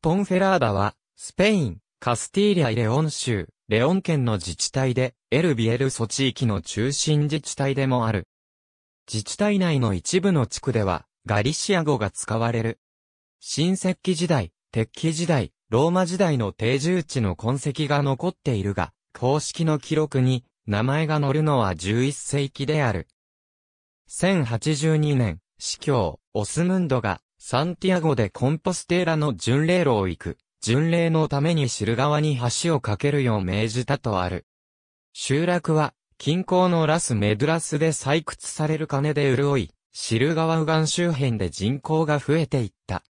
ポンフェラーダは、スペイン、カスティーリア・レオン州、レオン県の自治体で、エルビエルソ地域の中心自治体でもある。自治体内の一部の地区では、ガリシア語が使われる。新石器時代、鉄器時代、ローマ時代の定住地の痕跡が残っているが、公式の記録に名前が載るのは11世紀である。1082年、司教、オスムンドがサンティアゴでコンポステーラの巡礼路を行く、巡礼のために汁川に橋を架けるよう命じたとある。集落は、近郊のラス・メドラスで採掘される金で潤い、汁川右岸周辺で人口が増えていった。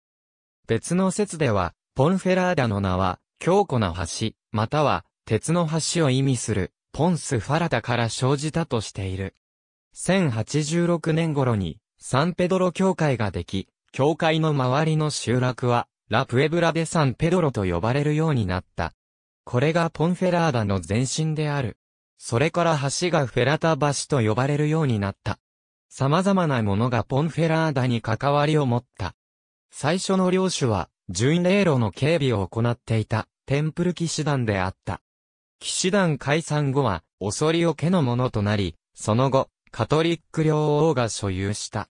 別の説では、ポンフェラーダの名は、強固な橋、または、鉄の橋を意味する、ポンス・ファラダから生じたとしている。1086年頃に、サンペドロ教会ができ、教会の周りの集落は、ラプエブラデサンペドロと呼ばれるようになった。これがポンフェラーダの前身である。それから橋がフェラタ橋と呼ばれるようになった。様々なものがポンフェラーダに関わりを持った。最初の領主は、巡礼路の警備を行っていた、テンプル騎士団であった。騎士団解散後は、恐りを家のものとなり、その後、カトリック領王が所有した。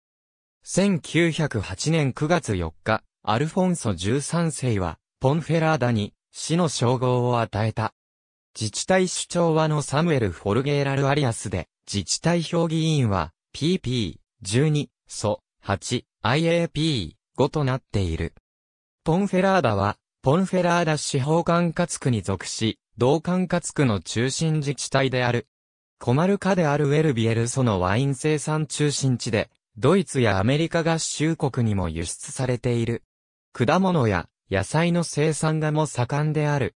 1908年9月4日、アルフォンソ13世は、ポンフェラーダに、死の称号を与えた。自治体首長はのサムエル・フォルゲーラル・アリアスで、自治体評議員は、PP、12、ソ、8、IAP、5となっている。ポンフェラーダは、ポンフェラーダ司法管轄区に属し、同管轄区の中心自治体である。コマルカであるウェルビエルソのワイン生産中心地で、ドイツやアメリカ合衆国にも輸出されている。果物や野菜の生産がも盛んである。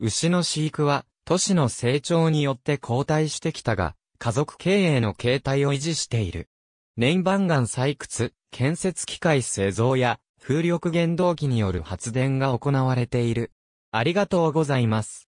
牛の飼育は都市の成長によって後退してきたが、家族経営の形態を維持している。年番岩採掘、建設機械製造や風力原動機による発電が行われている。ありがとうございます。